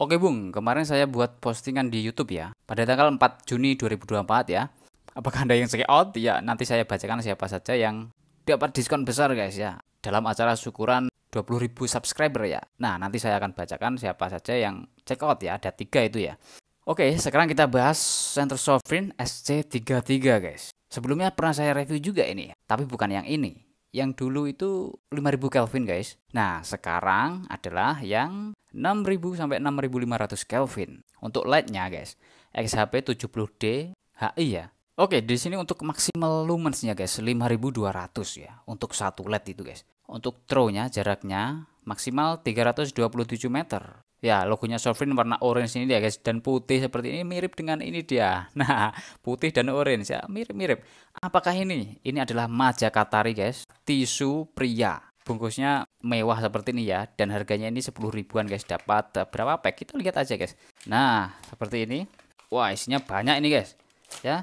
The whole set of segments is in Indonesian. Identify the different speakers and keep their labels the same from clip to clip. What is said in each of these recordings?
Speaker 1: Oke Bung, kemarin saya buat postingan di YouTube ya, pada tanggal 4 Juni 2024 ya. Apakah Anda yang check out? Ya, nanti saya bacakan siapa saja yang dapat diskon besar guys ya. Dalam acara syukuran 20.000 subscriber ya. Nah, nanti saya akan bacakan siapa saja yang check out ya, ada tiga itu ya. Oke, sekarang kita bahas Center Sovereign SC33 guys. Sebelumnya pernah saya review juga ini, tapi bukan yang ini yang dulu itu 5000 Kelvin guys. Nah, sekarang adalah yang 6000 sampai 6500 Kelvin. Untuk LED-nya, guys. XHP 70D HI ya. Oke, di sini untuk maksimal lumens-nya guys 5200 ya untuk satu LED itu guys. Untuk throw-nya jaraknya maksimal 327 meter. Ya, logonya Sovereign warna orange ini dia guys dan putih seperti ini mirip dengan ini dia. Nah, putih dan orange ya, mirip-mirip. Apakah ini? Ini adalah Majakatari guys, tisu pria bungkusnya mewah seperti ini ya dan harganya ini 10 ribuan guys dapat eh, berapa pack kita lihat aja guys nah seperti ini wah isinya banyak ini guys ya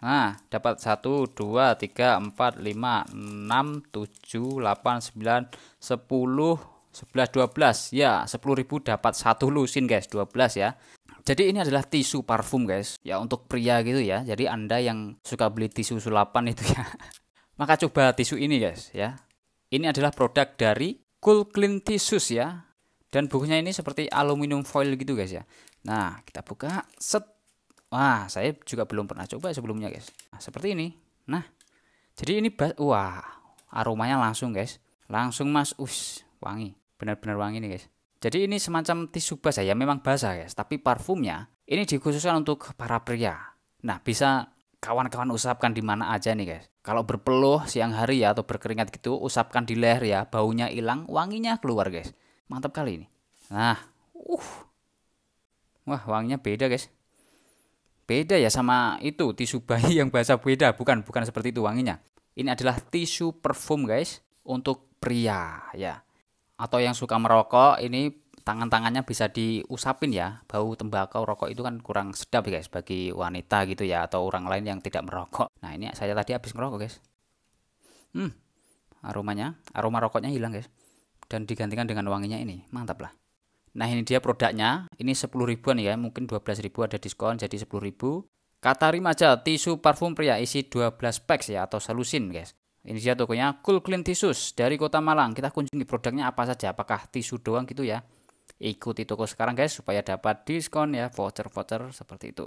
Speaker 1: nah dapat 1 2 3 4 5 6 7 8 9 10 11 12 ya 10 ribu dapat satu lusin guys 12 ya jadi ini adalah tisu parfum guys ya untuk pria gitu ya jadi anda yang suka beli tisu sulapan itu ya maka coba tisu ini guys ya ini adalah produk dari Cool Clean Tissues ya. Dan bukunya ini seperti aluminium foil gitu guys ya. Nah, kita buka. Set. Wah, saya juga belum pernah coba sebelumnya guys. Nah, seperti ini. Nah, jadi ini wah, aromanya langsung guys. Langsung mas, us, wangi. Benar-benar wangi nih guys. Jadi ini semacam tisu basah ya, memang basah guys. Tapi parfumnya ini dikhususkan untuk para pria. Nah, bisa kawan-kawan usapkan di mana aja nih guys. Kalau berpeluh siang hari ya atau berkeringat gitu, usapkan di leher ya, baunya hilang, wanginya keluar guys. Mantap kali ini. Nah, uh. Wah, wanginya beda guys. Beda ya sama itu tisu bayi yang bahasa beda, bukan bukan seperti itu wanginya. Ini adalah tisu perfume guys untuk pria ya. Atau yang suka merokok ini tangan-tangannya bisa diusapin ya bau tembakau rokok itu kan kurang sedap ya guys bagi wanita gitu ya atau orang lain yang tidak merokok nah ini saya tadi habis ngerokok guys hmm aromanya aroma rokoknya hilang guys dan digantikan dengan wanginya ini mantap lah nah ini dia produknya ini 10 ribuan ya mungkin 12 ribu ada diskon jadi 10 ribu Katari Maja tisu parfum pria isi 12 packs ya atau selusin guys ini dia tokonya Cool Clean Tisus dari Kota Malang. Kita kunjungi produknya apa saja, apakah tisu doang gitu ya ikuti toko sekarang guys supaya dapat diskon ya voucher-voucher seperti itu.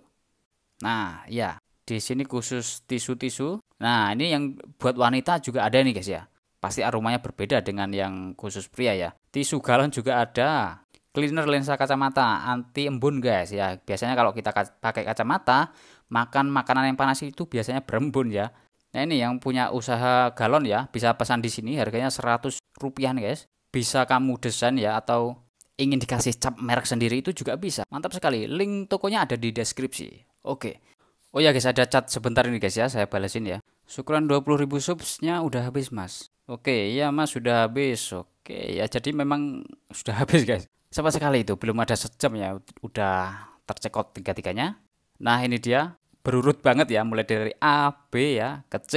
Speaker 1: Nah, ya, di sini khusus tisu-tisu. Nah, ini yang buat wanita juga ada nih guys ya. Pasti aromanya berbeda dengan yang khusus pria ya. Tisu galon juga ada. Cleaner lensa kacamata anti embun guys ya. Biasanya kalau kita pakai kacamata, makan makanan yang panas itu biasanya berembun ya. Nah, ini yang punya usaha galon ya, bisa pesan di sini harganya 100 rupiah guys. Bisa kamu desain ya atau ingin dikasih cap merek sendiri itu juga bisa. Mantap sekali. Link tokonya ada di deskripsi. Oke. Oh ya guys, ada chat sebentar ini guys ya, saya balesin ya. Syukuran ribu subsnya udah habis, Mas. Oke, ya Mas sudah habis. Oke, ya jadi memang sudah habis, guys. sama sekali itu, belum ada sejam ya udah tercekot tiga-tiganya. Nah, ini dia berurut banget ya, mulai dari A, B ya ke C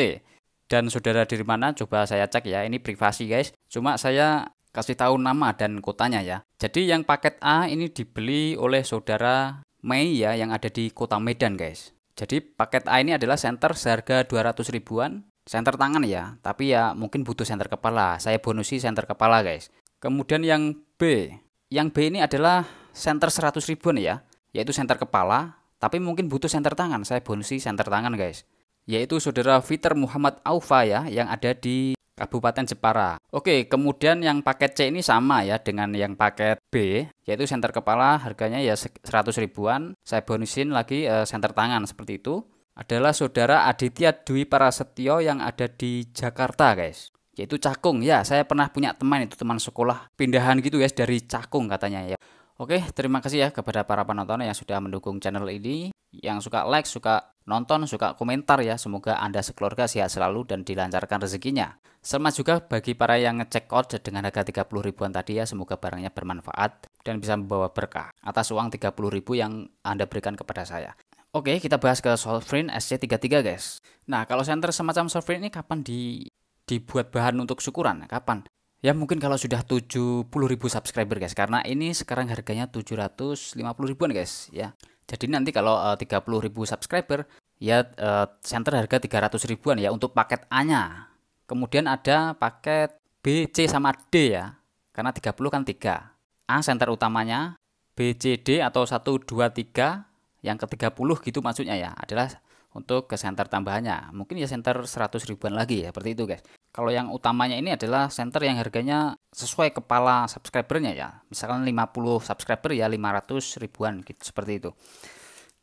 Speaker 1: dan saudara dari mana coba saya cek ya ini privasi guys cuma saya kasih tahu nama dan kotanya ya. Jadi yang paket A ini dibeli oleh saudara Mei ya yang ada di kota Medan guys. Jadi paket A ini adalah senter seharga 200 ribuan, senter tangan ya, tapi ya mungkin butuh senter kepala. Saya bonusi senter kepala guys. Kemudian yang B, yang B ini adalah senter 100 ribuan ya, yaitu senter kepala, tapi mungkin butuh senter tangan. Saya bonusi senter tangan guys yaitu saudara Fiter Muhammad Aufa ya yang ada di Kabupaten Jepara. Oke, kemudian yang paket C ini sama ya dengan yang paket B, yaitu senter kepala harganya ya 100 ribuan. Saya bonusin lagi eh, senter tangan seperti itu. Adalah saudara Aditya Dwi Parasetyo yang ada di Jakarta, guys. Yaitu Cakung. Ya, saya pernah punya teman itu teman sekolah pindahan gitu guys dari Cakung katanya ya. Oke, terima kasih ya kepada para penonton yang sudah mendukung channel ini yang suka like, suka nonton, suka komentar ya. Semoga Anda sekeluarga sehat selalu dan dilancarkan rezekinya. Sama juga bagi para yang ngecek out dengan harga 30 ribuan tadi ya, semoga barangnya bermanfaat dan bisa membawa berkah atas uang 30 ribu yang Anda berikan kepada saya. Oke, kita bahas ke Solfrin SC33 guys. Nah, kalau senter semacam Solfrin ini kapan di dibuat bahan untuk syukuran? Kapan? Ya mungkin kalau sudah 70.000 subscriber guys karena ini sekarang harganya 750 ribuan guys ya. Jadi nanti kalau eh, uh, 30.000 subscriber ya uh, eh, center harga 300 ribuan ya untuk paket A-nya. Kemudian ada paket B, C sama D ya. Karena 30 kan 3. A center utamanya, B, C, D atau 1 2 3 yang ke-30 gitu maksudnya ya adalah untuk ke center tambahannya. Mungkin ya center 100 ribuan lagi ya, seperti itu guys. Kalau yang utamanya ini adalah center yang harganya sesuai kepala subscribernya ya. Misalkan 50 subscriber ya 500 ribuan gitu seperti itu.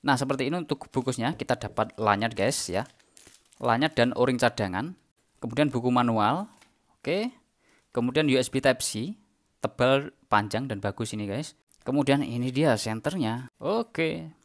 Speaker 1: Nah, seperti ini untuk bukusnya kita dapat lanyard guys ya. Lanyard dan o-ring cadangan, kemudian buku manual. Oke. Kemudian USB type C, tebal, panjang dan bagus ini guys. Kemudian ini dia senternya. Oke.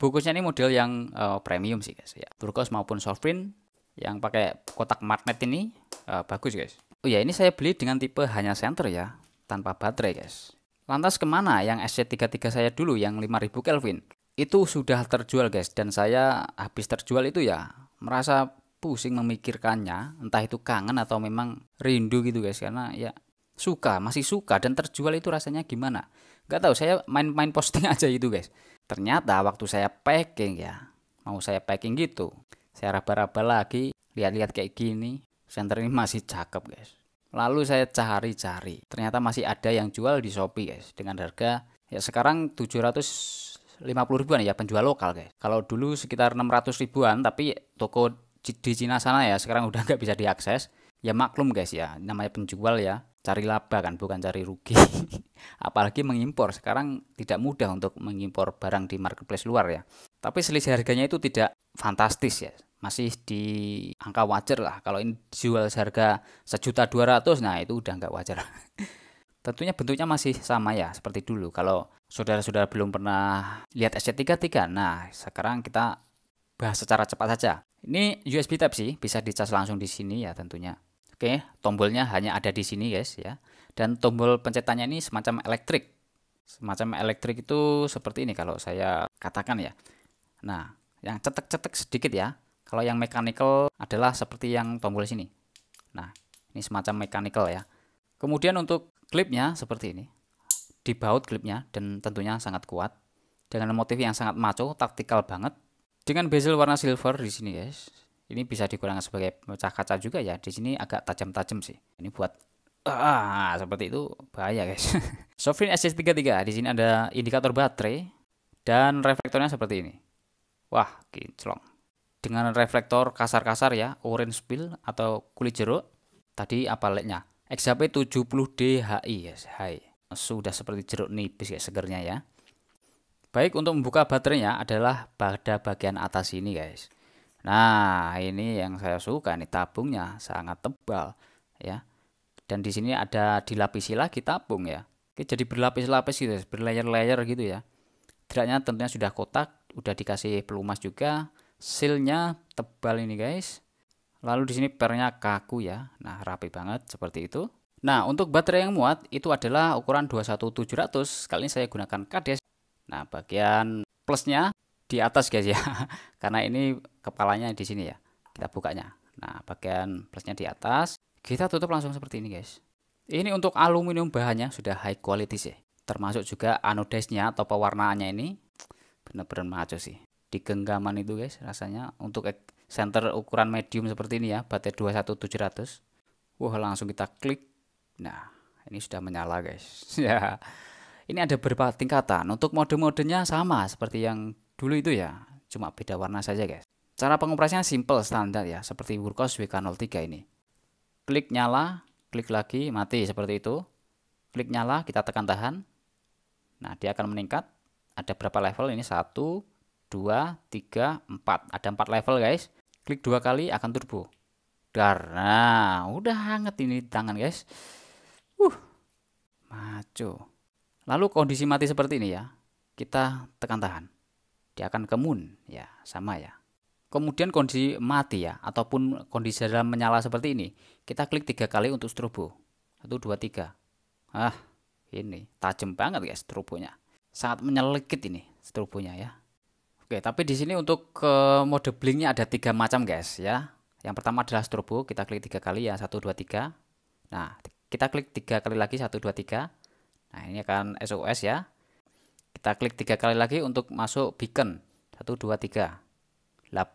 Speaker 1: Bukusnya ini model yang uh, premium sih guys ya. Turquoise maupun soft print yang pakai kotak magnet ini uh, bagus guys oh ya ini saya beli dengan tipe hanya senter ya tanpa baterai guys lantas kemana yang SC33 saya dulu yang 5000 Kelvin itu sudah terjual guys dan saya habis terjual itu ya merasa pusing memikirkannya entah itu kangen atau memang rindu gitu guys karena ya suka masih suka dan terjual itu rasanya gimana nggak tahu saya main-main posting aja gitu guys ternyata waktu saya packing ya mau saya packing gitu saya raba-raba lagi lihat-lihat kayak gini senter ini masih cakep guys lalu saya cari-cari ternyata masih ada yang jual di Shopee guys dengan harga ya sekarang 750 ribuan ya penjual lokal guys kalau dulu sekitar 600 ribuan tapi toko di Cina sana ya sekarang udah nggak bisa diakses ya maklum guys ya namanya penjual ya cari laba kan bukan cari rugi apalagi mengimpor sekarang tidak mudah untuk mengimpor barang di marketplace luar ya tapi selisih harganya itu tidak fantastis ya masih di angka wajar lah. Kalau ini jual seharga sejuta dua ratus, nah itu udah nggak wajar. Tentunya bentuknya masih sama ya seperti dulu. Kalau saudara-saudara belum pernah lihat SC33, nah sekarang kita bahas secara cepat saja. Ini USB Type C, bisa dicas langsung di sini ya tentunya. Oke, tombolnya hanya ada di sini guys ya. Dan tombol pencetannya ini semacam elektrik. Semacam elektrik itu seperti ini kalau saya katakan ya. Nah, yang cetek-cetek sedikit ya kalau yang mechanical adalah seperti yang tombol sini. Nah, ini semacam mechanical ya. Kemudian untuk klipnya seperti ini. Dibaut klipnya dan tentunya sangat kuat. Dengan motif yang sangat maco, taktikal banget. Dengan bezel warna silver di sini guys. Ini bisa digunakan sebagai pecah kaca juga ya. Di sini agak tajam-tajam sih. Ini buat ah, seperti itu bahaya guys. Sovereign SS33 di sini ada indikator baterai dan reflektornya seperti ini. Wah, kinclong dengan reflektor kasar-kasar ya, orange peel atau kulit jeruk. Tadi apa led XHP 70DHI ya, hai. Sudah seperti jeruk nipis ya segernya ya. Baik untuk membuka baterainya adalah pada bagian atas ini guys. Nah ini yang saya suka nih tabungnya sangat tebal ya. Dan di sini ada dilapisi lagi tabung ya. Oke, jadi berlapis-lapis gitu, berlayer-layer gitu ya. tidaknya tentunya sudah kotak, udah dikasih pelumas juga, Silnya tebal ini guys lalu di sini pernya kaku ya nah rapi banget seperti itu nah untuk baterai yang muat itu adalah ukuran 21700 kali ini saya gunakan kades nah bagian plusnya di atas guys ya karena ini kepalanya di sini ya kita bukanya nah bagian plusnya di atas kita tutup langsung seperti ini guys ini untuk aluminium bahannya sudah high quality sih termasuk juga anodesnya, atau pewarnaannya ini bener-bener maco sih di genggaman itu guys rasanya untuk center ukuran medium seperti ini ya baterai 21700 wah langsung kita klik nah ini sudah menyala guys ya ini ada beberapa tingkatan untuk mode-modenya sama seperti yang dulu itu ya cuma beda warna saja guys cara pengoperasinya simple standar ya seperti Workhorse WK03 ini klik nyala klik lagi mati seperti itu klik nyala kita tekan tahan nah dia akan meningkat ada berapa level ini satu 2, 3, 4. Ada 4 level guys. Klik dua kali akan turbo. Dar. Nah, udah hangat ini di tangan guys. Uh. Maco. Lalu kondisi mati seperti ini ya. Kita tekan tahan. Dia akan kemun ya, sama ya. Kemudian kondisi mati ya ataupun kondisi dalam menyala seperti ini. Kita klik tiga kali untuk strobo. 1 dua tiga Ah, ini tajam banget guys strobonya. Sangat menyelekit ini strobonya ya. Oke, tapi di sini untuk ke eh, mode blinknya ada tiga macam guys ya. Yang pertama adalah strobo, kita klik tiga kali ya, satu dua tiga. Nah, kita klik tiga kali lagi satu dua tiga. Nah, ini akan SOS ya. Kita klik tiga kali lagi untuk masuk beacon satu dua tiga. Lap.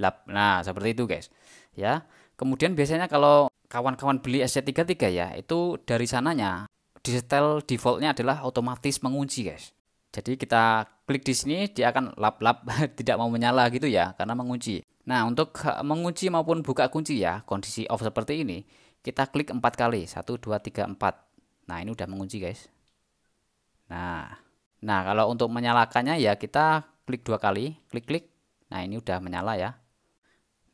Speaker 1: Lap. Nah, seperti itu guys. Ya. Kemudian biasanya kalau kawan-kawan beli SC33 ya, itu dari sananya di setel defaultnya adalah otomatis mengunci guys. Jadi kita klik di sini dia akan lap-lap tidak mau menyala gitu ya karena mengunci. Nah, untuk eh, mengunci maupun buka kunci ya, kondisi off seperti ini, kita klik empat kali, satu dua tiga empat. Nah, ini udah mengunci, guys. Nah. Nah, kalau untuk menyalakannya ya kita klik dua kali, klik-klik. Nah, ini udah menyala ya.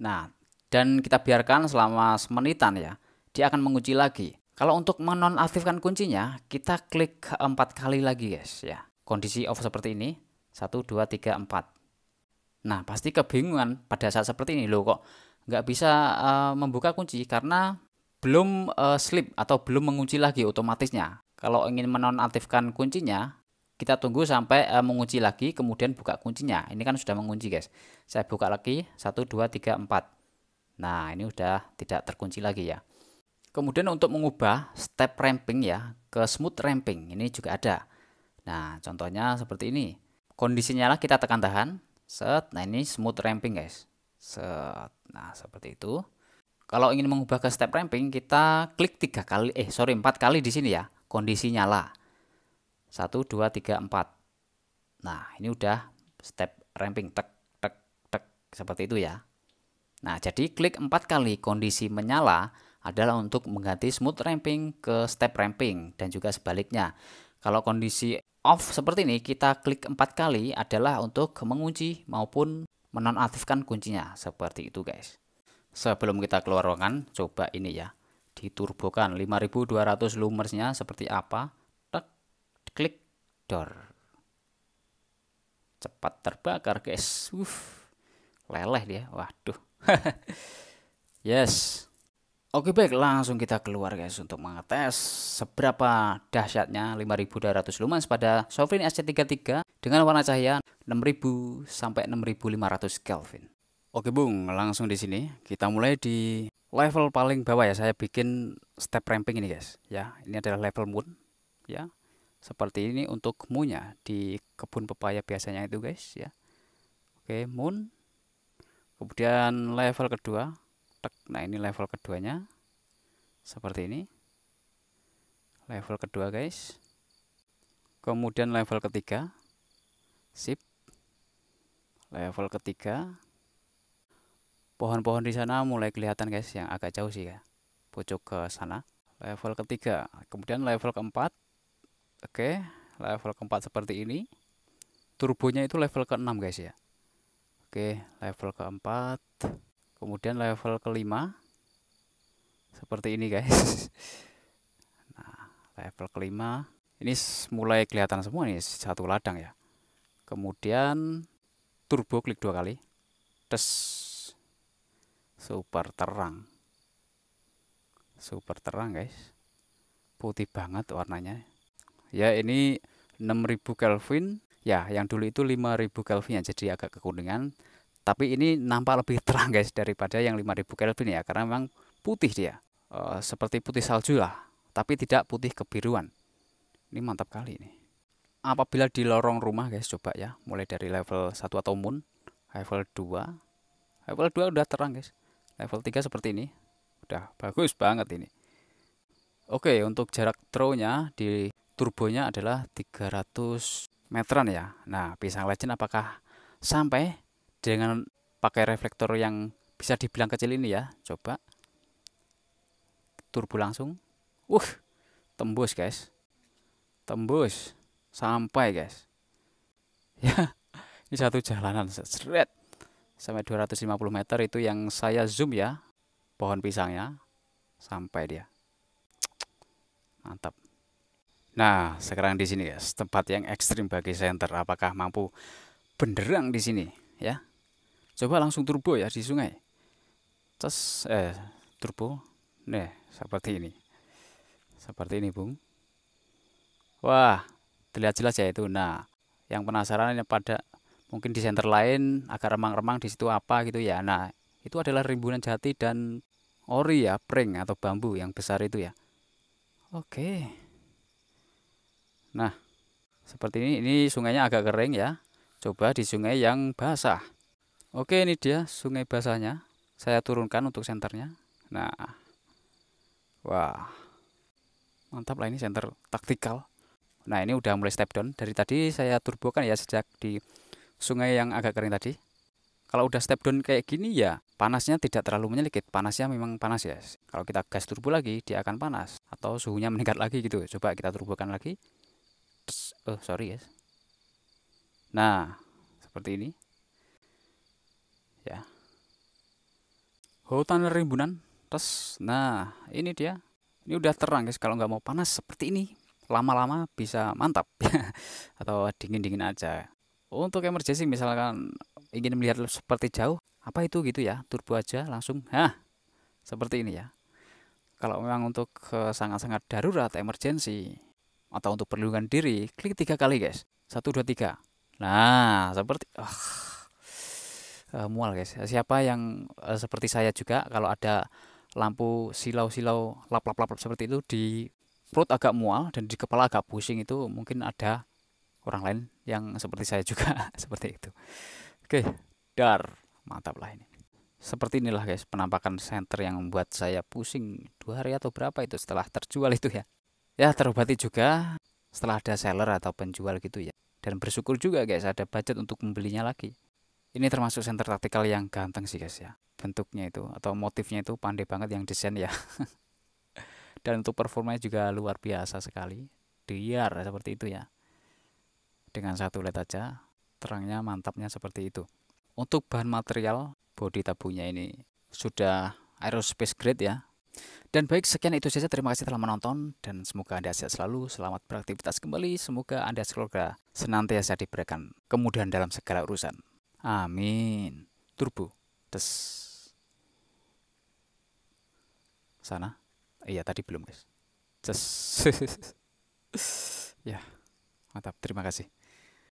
Speaker 1: Nah, dan kita biarkan selama semenitan ya. Dia akan mengunci lagi. Kalau untuk menonaktifkan kuncinya, kita klik empat kali lagi, guys ya kondisi off seperti ini 1, 2, 3, 4 nah pasti kebingungan pada saat seperti ini loh kok nggak bisa uh, membuka kunci karena belum uh, slip atau belum mengunci lagi otomatisnya kalau ingin menonaktifkan kuncinya kita tunggu sampai uh, mengunci lagi kemudian buka kuncinya ini kan sudah mengunci guys saya buka lagi 1 2 3 4 nah ini sudah tidak terkunci lagi ya kemudian untuk mengubah step ramping ya ke smooth ramping ini juga ada Nah, contohnya seperti ini. Kondisinya lah kita tekan tahan. Set. Nah, ini smooth ramping, guys. Set. Nah, seperti itu. Kalau ingin mengubah ke step ramping, kita klik tiga kali, eh sorry empat kali di sini ya. Kondisi nyala. Satu, dua, tiga, empat. Nah, ini udah step ramping. Tek, tek, tek. Seperti itu ya. Nah, jadi klik empat kali kondisi menyala adalah untuk mengganti smooth ramping ke step ramping dan juga sebaliknya. Kalau kondisi off seperti ini kita klik empat kali adalah untuk mengunci maupun menonaktifkan kuncinya seperti itu guys sebelum kita keluar ruangan coba ini ya diturbokan 5200 lumersnya seperti apa Tek, klik door cepat terbakar guys Uf, leleh dia waduh yes Oke baik, langsung kita keluar guys untuk mengetes seberapa dahsyatnya 5200 lumens pada Sovereign SC33 dengan warna cahaya 6000 sampai 6500 Kelvin. Oke Bung, langsung di sini kita mulai di level paling bawah ya. Saya bikin step ramping ini guys. Ya, ini adalah level moon ya. Seperti ini untuk moonnya di kebun pepaya biasanya itu guys ya. Oke, moon. Kemudian level kedua tek. Nah, ini level keduanya. Seperti ini. Level kedua, guys. Kemudian level ketiga. Sip. Level ketiga. Pohon-pohon di sana mulai kelihatan, guys, yang agak jauh sih ya. Pucuk ke sana. Level ketiga. Kemudian level keempat. Oke, level keempat seperti ini. Turbonya itu level ke-6, guys ya. Oke, level keempat kemudian level kelima seperti ini guys nah level kelima ini mulai kelihatan semua nih satu ladang ya kemudian turbo klik dua kali tes super terang super terang guys putih banget warnanya ya ini 6000 Kelvin ya yang dulu itu 5000 Kelvin ya jadi agak kekuningan tapi ini nampak lebih terang guys daripada yang 5000 Kelvin ya karena memang putih dia e, seperti putih salju lah tapi tidak putih kebiruan ini mantap kali ini apabila di lorong rumah guys coba ya mulai dari level 1 atau moon level 2 level 2 udah terang guys level 3 seperti ini udah bagus banget ini oke untuk jarak throw-nya di turbonya adalah 300 meteran ya nah pisang legend apakah sampai dengan pakai reflektor yang bisa dibilang kecil ini ya coba turbo langsung uh tembus guys tembus sampai guys ya ini satu jalanan seret sampai 250 meter itu yang saya zoom ya pohon pisangnya sampai dia mantap Nah, sekarang di sini guys, tempat yang ekstrim bagi center. Apakah mampu benderang di sini ya? Coba langsung turbo ya di sungai. Terus eh turbo. Nih, seperti ini. Seperti ini, Bung. Wah, terlihat jelas ya itu. Nah, yang penasaran pada mungkin di center lain agak remang-remang di situ apa gitu ya. Nah, itu adalah rimbunan jati dan ori ya, pring atau bambu yang besar itu ya. Oke. Nah, seperti ini ini sungainya agak kering ya. Coba di sungai yang basah. Oke ini dia sungai basahnya. Saya turunkan untuk senternya. Nah, wah, mantap lah ini senter taktikal. Nah ini udah mulai step down. Dari tadi saya turbo kan ya sejak di sungai yang agak kering tadi. Kalau udah step down kayak gini ya panasnya tidak terlalu menyelikit. Panasnya memang panas ya. Kalau kita gas turbo lagi dia akan panas atau suhunya meningkat lagi gitu. Coba kita turbokan lagi. Oh sorry ya. Nah seperti ini ya hutan rimbunan terus nah ini dia ini udah terang guys kalau nggak mau panas seperti ini lama-lama bisa mantap atau dingin-dingin aja untuk emergency misalkan ingin melihat seperti jauh apa itu gitu ya turbo aja langsung hah seperti ini ya kalau memang untuk eh, sangat-sangat darurat emergency atau untuk perlindungan diri klik tiga kali guys satu dua tiga nah seperti oh uh, mual guys siapa yang uh, seperti saya juga kalau ada lampu silau-silau lap-lap-lap seperti itu di perut agak mual dan di kepala agak pusing itu mungkin ada orang lain yang seperti saya juga seperti itu oke dar mantap lah ini seperti inilah guys penampakan senter yang membuat saya pusing dua hari atau berapa itu setelah terjual itu ya ya terobati juga setelah ada seller atau penjual gitu ya dan bersyukur juga guys ada budget untuk membelinya lagi ini termasuk center taktikal yang ganteng sih guys ya. Bentuknya itu atau motifnya itu pandai banget yang desain ya. Dan untuk performanya juga luar biasa sekali. Diar e seperti itu ya. Dengan satu led aja terangnya mantapnya seperti itu. Untuk bahan material bodi tabunya ini sudah aerospace grade ya. Dan baik sekian itu saja terima kasih telah menonton dan semoga Anda sehat selalu, selamat beraktivitas kembali, semoga Anda sekeluarga senantiasa diberikan kemudahan dalam segala urusan. Amin. Turbo. Tes. Sana. Iya, tadi belum, guys. Tes. ya. Mantap. Terima kasih.